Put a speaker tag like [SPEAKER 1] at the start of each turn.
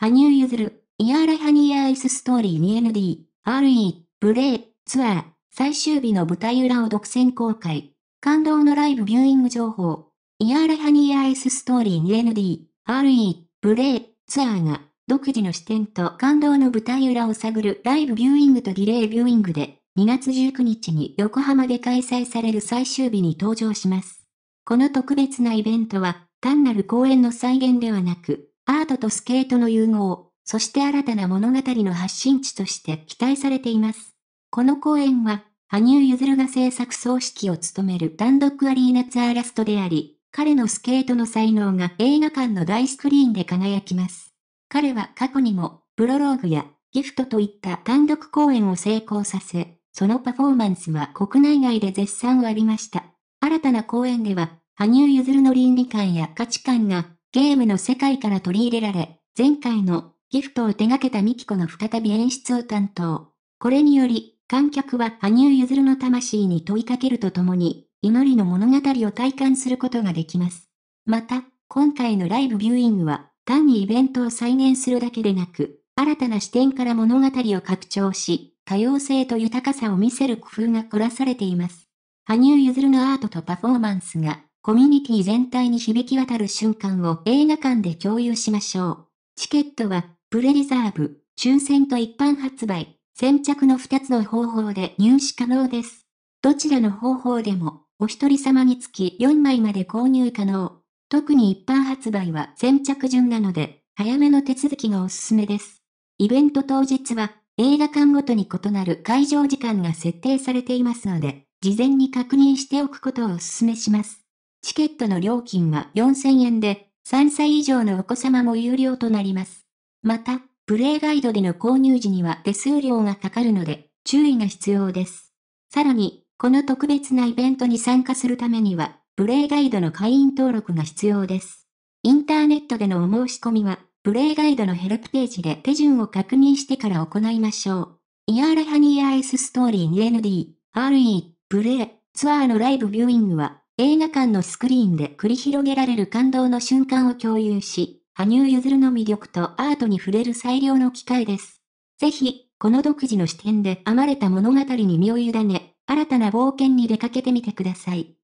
[SPEAKER 1] 羽生結弦、イヤーラハニーアイスストーリー 2ND、RE、ブレイ、ツアー、最終日の舞台裏を独占公開。感動のライブビューイング情報。イヤーラハニーアイスストーリー 2ND、RE、ブレイ、ツアーが、独自の視点と感動の舞台裏を探るライブビューイングとディレイビューイングで、2月19日に横浜で開催される最終日に登場します。この特別なイベントは、単なる公演の再現ではなく、アートとスケートの融合、そして新たな物語の発信地として期待されています。この公演は、羽生結弦が制作総指揮を務める単独アリーナツアーラストであり、彼のスケートの才能が映画館の大スクリーンで輝きます。彼は過去にも、プロローグやギフトといった単独公演を成功させ、そのパフォーマンスは国内外で絶賛を浴びました。新たな公演では、羽生結弦の倫理観や価値観がゲームの世界から取り入れられ、前回のギフトを手掛けたミキコが再び演出を担当。これにより、観客は羽生結弦の魂に問いかけるとともに、祈りの物語を体感することができます。また、今回のライブビューイングは、単にイベントを再現するだけでなく、新たな視点から物語を拡張し、多様性と豊かさを見せる工夫が凝らされています。羽生結弦のアートとパフォーマンスがコミュニティ全体に響き渡る瞬間を映画館で共有しましょう。チケットは、プレリザーブ、抽選と一般発売、先着の2つの方法で入手可能です。どちらの方法でも、お一人様につき4枚まで購入可能。特に一般発売は先着順なので、早めの手続きがおすすめです。イベント当日は、映画館ごとに異なる会場時間が設定されていますので、事前に確認しておくことをお勧めします。チケットの料金は4000円で、3歳以上のお子様も有料となります。また、プレイガイドでの購入時には手数料がかかるので、注意が必要です。さらに、この特別なイベントに参加するためには、プレイガイドの会員登録が必要です。インターネットでのお申し込みは、プレイガイドのヘルプページで手順を確認してから行いましょう。イヤーラハニーアイスストーリー 2ND、RE、プレイ、ツアーのライブビューイングは、映画館のスクリーンで繰り広げられる感動の瞬間を共有し、羽生結弦の魅力とアートに触れる最良の機会です。ぜひ、この独自の視点で編まれた物語に身を委ね、新たな冒険に出かけてみてください。